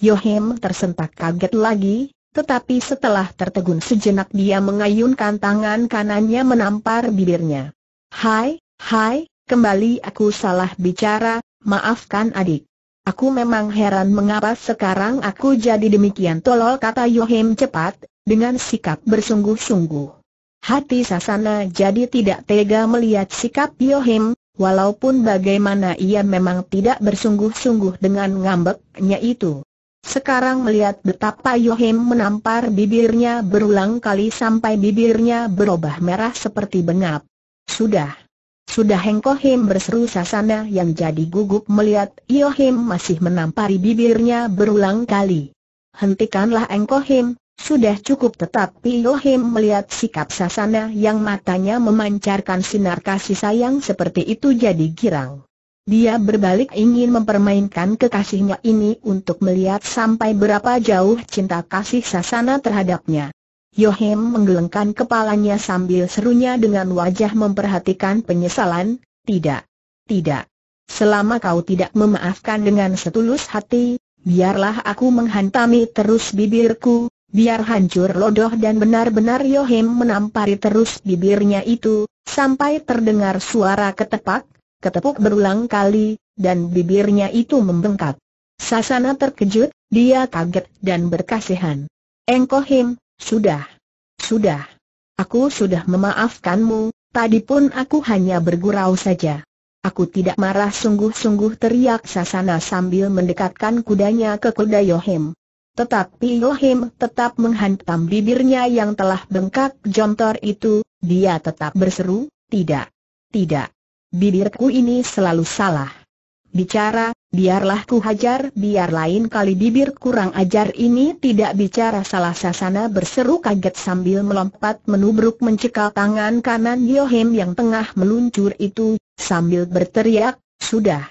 Yohim tersentak kaget lagi, tetapi setelah tertegun sejenak dia mengayunkan tangan kanannya menampar bibirnya. Hai, hai, kembali aku salah bicara, maafkan adik. Aku memang heran mengapa sekarang aku jadi demikian tolol kata Yohim cepat, dengan sikap bersungguh-sungguh. Hati Sasana jadi tidak tega melihat sikap Yohim, walaupun bagaimana ia memang tidak bersungguh-sungguh dengan ngambeknya itu. Sekarang melihat betapa Yohim menampar bibirnya berulang kali sampai bibirnya berubah merah seperti bengap. Sudah. Sudah Hengkohim berseru Sasana yang jadi gugup melihat Yohim masih menampari bibirnya berulang kali. Hentikanlah Hengkohim, sudah cukup tetapi Yohim melihat sikap Sasana yang matanya memancarkan sinar kasih sayang seperti itu jadi girang. Dia berbalik ingin mempermainkan kekasihnya ini untuk melihat sampai berapa jauh cinta kasih Sasana terhadapnya. Yohem menggelengkan kepalanya sambil serunya dengan wajah memperhatikan penyesalan, tidak, tidak. Selama kau tidak memaafkan dengan setulus hati, biarlah aku menghantami terus bibirku, biar hancur lodoh dan benar-benar Yohem menampari terus bibirnya itu, sampai terdengar suara ketepak, ketepuk berulang kali, dan bibirnya itu membengkak. Sasana terkejut, dia kaget dan berkasihan. Engkohim, sudah. Sudah. Aku sudah memaafkanmu, tadi pun aku hanya bergurau saja. Aku tidak marah sungguh-sungguh teriak Sasana sambil mendekatkan kudanya ke kuda Yohim. Tetapi Yohim tetap menghantam bibirnya yang telah bengkak jontor itu, dia tetap berseru, tidak, tidak bibirku ini selalu salah. Bicara, biarlah ku hajar, biar lain kali bibir kurang ajar ini tidak bicara salah sasana berseru kaget sambil melompat menubruk mencekal tangan kanan Yohim yang tengah meluncur itu, sambil berteriak, sudah.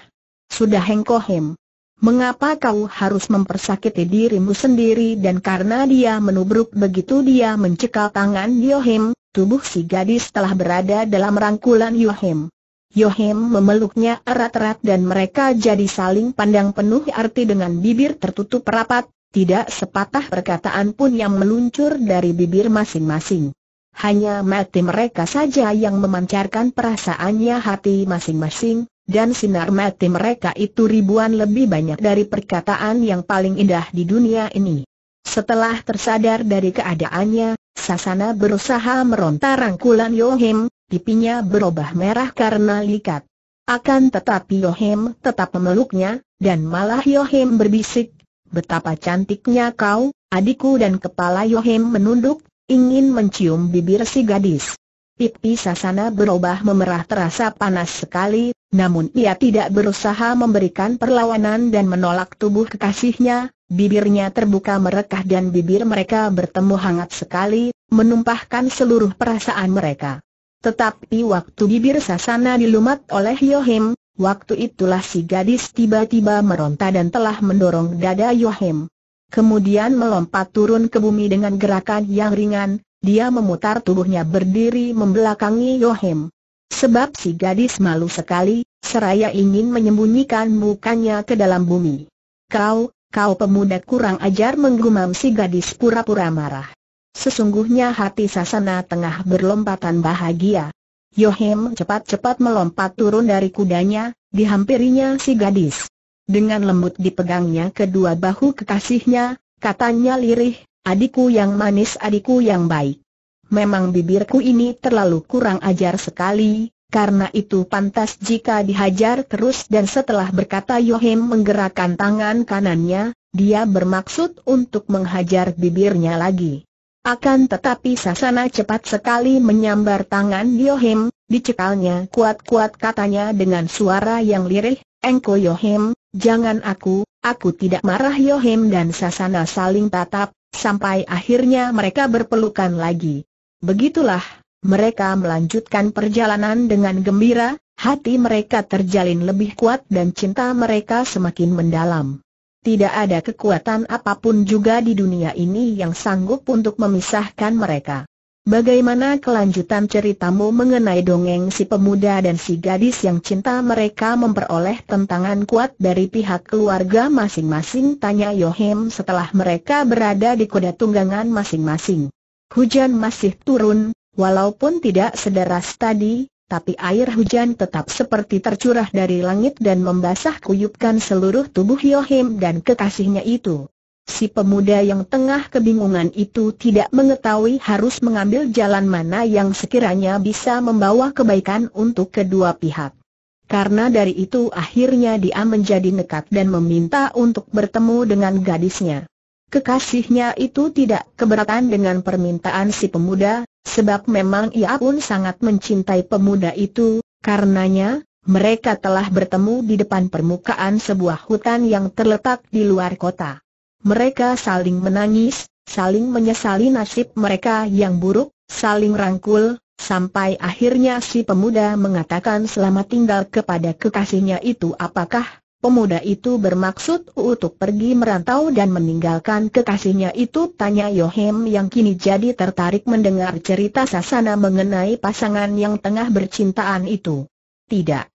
Sudah Hengkohim. Mengapa kau harus mempersakiti dirimu sendiri dan karena dia menubruk begitu dia mencekal tangan Yohim, tubuh si gadis telah berada dalam rangkulan Yohim. Yohim memeluknya erat-erat dan mereka jadi saling pandang penuh arti dengan bibir tertutup rapat, tidak sepatah perkataan pun yang meluncur dari bibir masing-masing. Hanya mati mereka saja yang memancarkan perasaannya hati masing-masing, dan sinar mati mereka itu ribuan lebih banyak dari perkataan yang paling indah di dunia ini. Setelah tersadar dari keadaannya, Sasana berusaha meronta rangkulan Yohim, pipinya berubah merah karena likat. Akan tetapi Yohem tetap memeluknya, dan malah Yohem berbisik, betapa cantiknya kau, adikku dan kepala Yohem menunduk, ingin mencium bibir si gadis. Pipi Sasana berubah memerah terasa panas sekali, namun ia tidak berusaha memberikan perlawanan dan menolak tubuh kekasihnya, bibirnya terbuka merekah dan bibir mereka bertemu hangat sekali, menumpahkan seluruh perasaan mereka. Tetapi waktu bibir Sasana dilumat oleh Yohim, waktu itulah si gadis tiba-tiba meronta dan telah mendorong dada Yohim. Kemudian melompat turun ke bumi dengan gerakan yang ringan, dia memutar tubuhnya berdiri membelakangi Yohim. Sebab si gadis malu sekali, seraya ingin menyembunyikan mukanya ke dalam bumi. Kau, kau pemuda kurang ajar menggumam si gadis pura-pura marah. Sesungguhnya hati Sasana tengah berlompatan bahagia. Yohim cepat-cepat melompat turun dari kudanya, dihampirinya si gadis. Dengan lembut dipegangnya kedua bahu kekasihnya, katanya lirih, adikku yang manis adikku yang baik. Memang bibirku ini terlalu kurang ajar sekali, karena itu pantas jika dihajar terus dan setelah berkata Yohim menggerakkan tangan kanannya, dia bermaksud untuk menghajar bibirnya lagi. Akan tetapi Sasana cepat sekali menyambar tangan Yohim, dicekalnya kuat-kuat katanya dengan suara yang lirih, Engko Yohim, jangan aku, aku tidak marah Yohim dan Sasana saling tatap, sampai akhirnya mereka berpelukan lagi. Begitulah, mereka melanjutkan perjalanan dengan gembira, hati mereka terjalin lebih kuat dan cinta mereka semakin mendalam. Tidak ada kekuatan apapun juga di dunia ini yang sanggup untuk memisahkan mereka. Bagaimana kelanjutan ceritamu mengenai dongeng si pemuda dan si gadis yang cinta mereka memperoleh tentangan kuat dari pihak keluarga masing-masing? Tanya Yohem setelah mereka berada di kuda tunggangan masing-masing. Hujan masih turun, walaupun tidak sederas tadi, tapi air hujan tetap seperti tercurah dari langit dan membasah kuyupkan seluruh tubuh Yohim dan kekasihnya itu. Si pemuda yang tengah kebingungan itu tidak mengetahui harus mengambil jalan mana yang sekiranya bisa membawa kebaikan untuk kedua pihak. Karena dari itu akhirnya dia menjadi nekat dan meminta untuk bertemu dengan gadisnya. Kekasihnya itu tidak keberatan dengan permintaan si pemuda, Sebab memang ia pun sangat mencintai pemuda itu, karenanya, mereka telah bertemu di depan permukaan sebuah hutan yang terletak di luar kota. Mereka saling menangis, saling menyesali nasib mereka yang buruk, saling rangkul, sampai akhirnya si pemuda mengatakan selamat tinggal kepada kekasihnya itu apakah pemuda itu bermaksud untuk pergi merantau dan meninggalkan kekasihnya itu? Tanya Yohem yang kini jadi tertarik mendengar cerita Sasana mengenai pasangan yang tengah bercintaan itu. Tidak.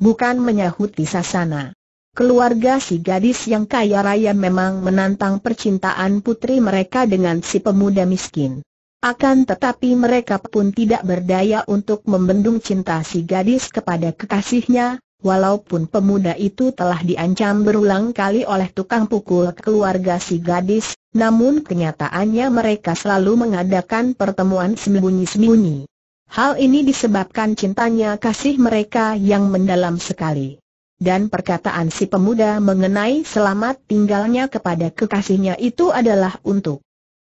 Bukan menyahuti Sasana. Keluarga si gadis yang kaya raya memang menantang percintaan putri mereka dengan si pemuda miskin. Akan tetapi mereka pun tidak berdaya untuk membendung cinta si gadis kepada kekasihnya, Walaupun pemuda itu telah diancam berulang kali oleh tukang pukul keluarga si gadis, namun kenyataannya mereka selalu mengadakan pertemuan sembunyi-sembunyi. Hal ini disebabkan cintanya kasih mereka yang mendalam sekali. Dan perkataan si pemuda mengenai selamat tinggalnya kepada kekasihnya itu adalah untuk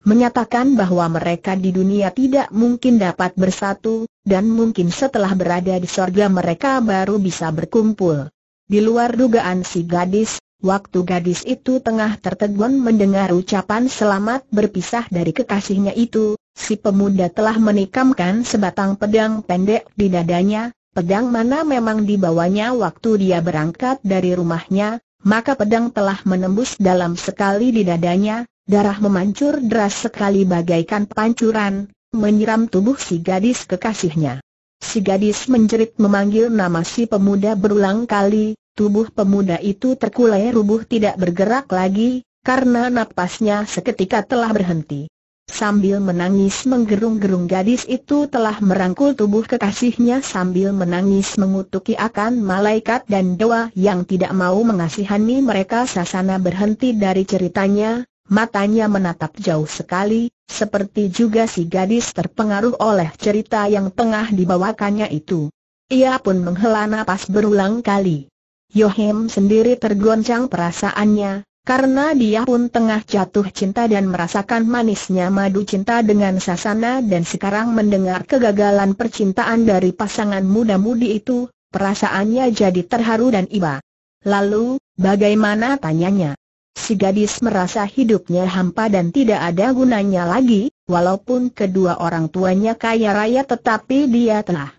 menyatakan bahwa mereka di dunia tidak mungkin dapat bersatu, dan mungkin setelah berada di sorga mereka baru bisa berkumpul. Di luar dugaan si gadis, waktu gadis itu tengah tertegun mendengar ucapan selamat berpisah dari kekasihnya itu, si pemuda telah menikamkan sebatang pedang pendek di dadanya, pedang mana memang dibawanya waktu dia berangkat dari rumahnya, maka pedang telah menembus dalam sekali di dadanya, Darah memancur deras sekali bagaikan pancuran, menyiram tubuh si gadis kekasihnya. Si gadis menjerit memanggil nama si pemuda berulang kali, tubuh pemuda itu terkulai rubuh tidak bergerak lagi, karena napasnya seketika telah berhenti. Sambil menangis menggerung-gerung gadis itu telah merangkul tubuh kekasihnya sambil menangis mengutuki akan malaikat dan doa yang tidak mau mengasihani mereka Sasana berhenti dari ceritanya, Matanya menatap jauh sekali, seperti juga si gadis terpengaruh oleh cerita yang tengah dibawakannya itu. Ia pun menghela napas berulang kali. Yohem sendiri tergoncang perasaannya, karena dia pun tengah jatuh cinta dan merasakan manisnya madu cinta dengan Sasana dan sekarang mendengar kegagalan percintaan dari pasangan muda-mudi itu, perasaannya jadi terharu dan iba. Lalu, bagaimana tanyanya? si gadis merasa hidupnya hampa dan tidak ada gunanya lagi, walaupun kedua orang tuanya kaya raya tetapi dia telah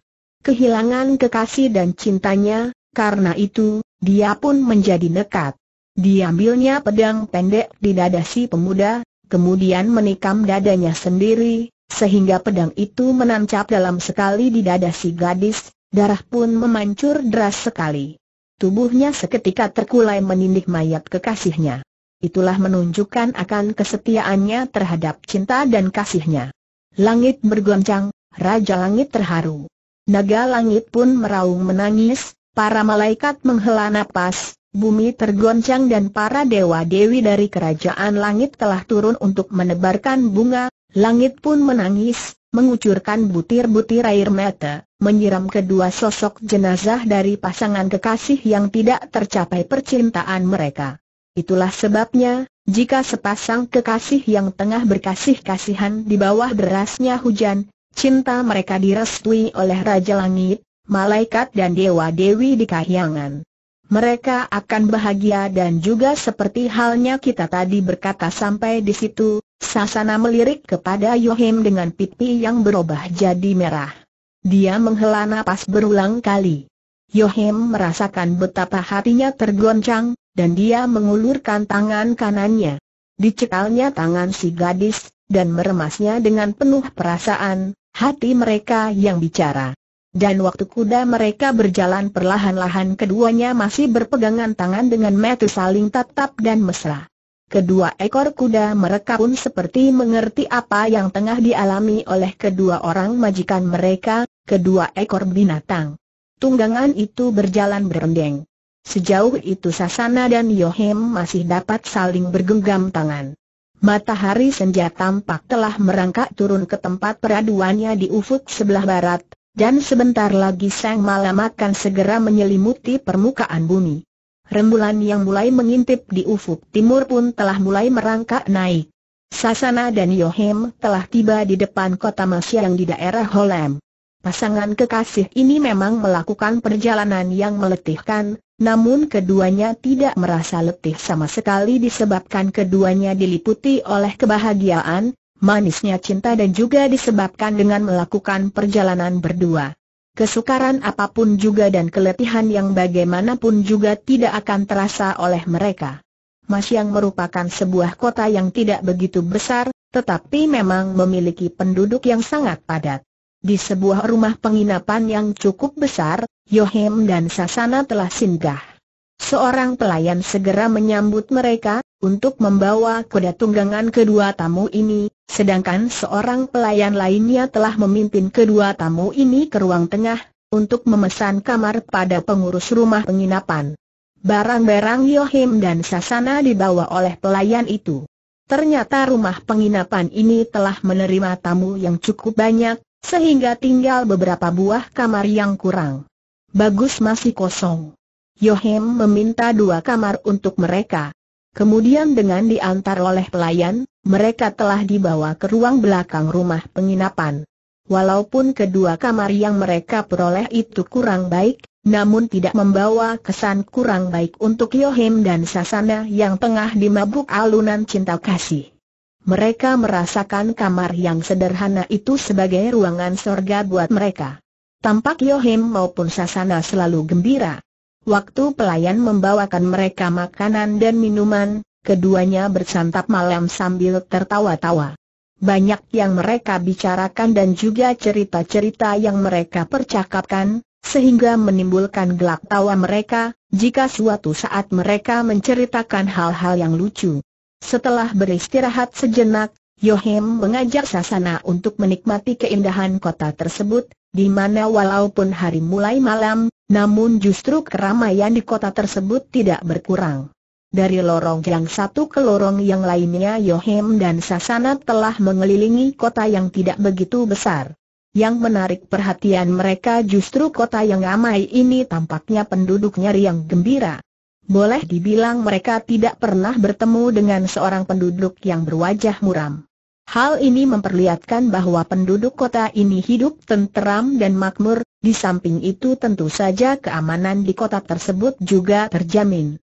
kehilangan kekasih dan cintanya, karena itu, dia pun menjadi nekat. Diambilnya pedang pendek di dada si pemuda, kemudian menikam dadanya sendiri, sehingga pedang itu menancap dalam sekali di dada si gadis, darah pun memancur deras sekali. Tubuhnya seketika terkulai menindih mayat kekasihnya itulah menunjukkan akan kesetiaannya terhadap cinta dan kasihnya. Langit bergoncang, Raja Langit terharu. Naga Langit pun meraung menangis, para malaikat menghela napas, bumi tergoncang dan para dewa-dewi dari kerajaan langit telah turun untuk menebarkan bunga, langit pun menangis, mengucurkan butir-butir air mata, menyiram kedua sosok jenazah dari pasangan kekasih yang tidak tercapai percintaan mereka. Itulah sebabnya, jika sepasang kekasih yang tengah berkasih-kasihan di bawah derasnya hujan, cinta mereka direstui oleh Raja Langit, malaikat dan dewa-dewi di kahyangan. Mereka akan bahagia dan juga seperti halnya kita tadi berkata sampai di situ, Sasana melirik kepada Yohim dengan pipi yang berubah jadi merah. Dia menghela napas berulang kali. Yohim merasakan betapa hatinya tergoncang, dan dia mengulurkan tangan kanannya. Dicekalnya tangan si gadis, dan meremasnya dengan penuh perasaan, hati mereka yang bicara. Dan waktu kuda mereka berjalan perlahan-lahan keduanya masih berpegangan tangan dengan mata saling tatap dan mesra. Kedua ekor kuda mereka pun seperti mengerti apa yang tengah dialami oleh kedua orang majikan mereka, kedua ekor binatang. Tunggangan itu berjalan berendeng. Sejauh itu Sasana dan Yohem masih dapat saling bergenggam tangan. Matahari senja tampak telah merangkak turun ke tempat peraduannya di ufuk sebelah barat, dan sebentar lagi sang malam akan segera menyelimuti permukaan bumi. Rembulan yang mulai mengintip di ufuk timur pun telah mulai merangkak naik. Sasana dan Yohem telah tiba di depan kota Masya yang di daerah Holem. Pasangan kekasih ini memang melakukan perjalanan yang meletihkan, namun keduanya tidak merasa letih sama sekali disebabkan keduanya diliputi oleh kebahagiaan, manisnya cinta dan juga disebabkan dengan melakukan perjalanan berdua. Kesukaran apapun juga dan keletihan yang bagaimanapun juga tidak akan terasa oleh mereka. Mas yang merupakan sebuah kota yang tidak begitu besar, tetapi memang memiliki penduduk yang sangat padat. Di sebuah rumah penginapan yang cukup besar, Yohem dan Sasana telah singgah. Seorang pelayan segera menyambut mereka, untuk membawa kuda tunggangan kedua tamu ini, sedangkan seorang pelayan lainnya telah memimpin kedua tamu ini ke ruang tengah, untuk memesan kamar pada pengurus rumah penginapan. Barang-barang Yohim dan Sasana dibawa oleh pelayan itu. Ternyata rumah penginapan ini telah menerima tamu yang cukup banyak, sehingga tinggal beberapa buah kamar yang kurang. Bagus masih kosong. Yohem meminta dua kamar untuk mereka. Kemudian dengan diantar oleh pelayan, mereka telah dibawa ke ruang belakang rumah penginapan. Walaupun kedua kamar yang mereka peroleh itu kurang baik, namun tidak membawa kesan kurang baik untuk Yohem dan Sasana yang tengah dimabuk alunan cinta kasih. Mereka merasakan kamar yang sederhana itu sebagai ruangan sorga buat mereka. Tampak Yohim maupun Sasana selalu gembira. Waktu pelayan membawakan mereka makanan dan minuman, keduanya bersantap malam sambil tertawa-tawa. Banyak yang mereka bicarakan dan juga cerita-cerita yang mereka percakapkan, sehingga menimbulkan gelak tawa mereka, jika suatu saat mereka menceritakan hal-hal yang lucu. Setelah beristirahat sejenak, Yohim mengajak Sasana untuk menikmati keindahan kota tersebut, di mana walaupun hari mulai malam, namun justru keramaian di kota tersebut tidak berkurang. Dari lorong yang satu ke lorong yang lainnya Yohim dan Sasana telah mengelilingi kota yang tidak begitu besar. Yang menarik perhatian mereka justru kota yang ramai ini tampaknya penduduknya riang gembira boleh dibilang mereka tidak pernah bertemu dengan seorang penduduk yang berwajah muram. Hal ini memperlihatkan bahwa penduduk kota ini hidup tenteram dan makmur, di samping itu tentu saja keamanan di kota tersebut juga terjamin.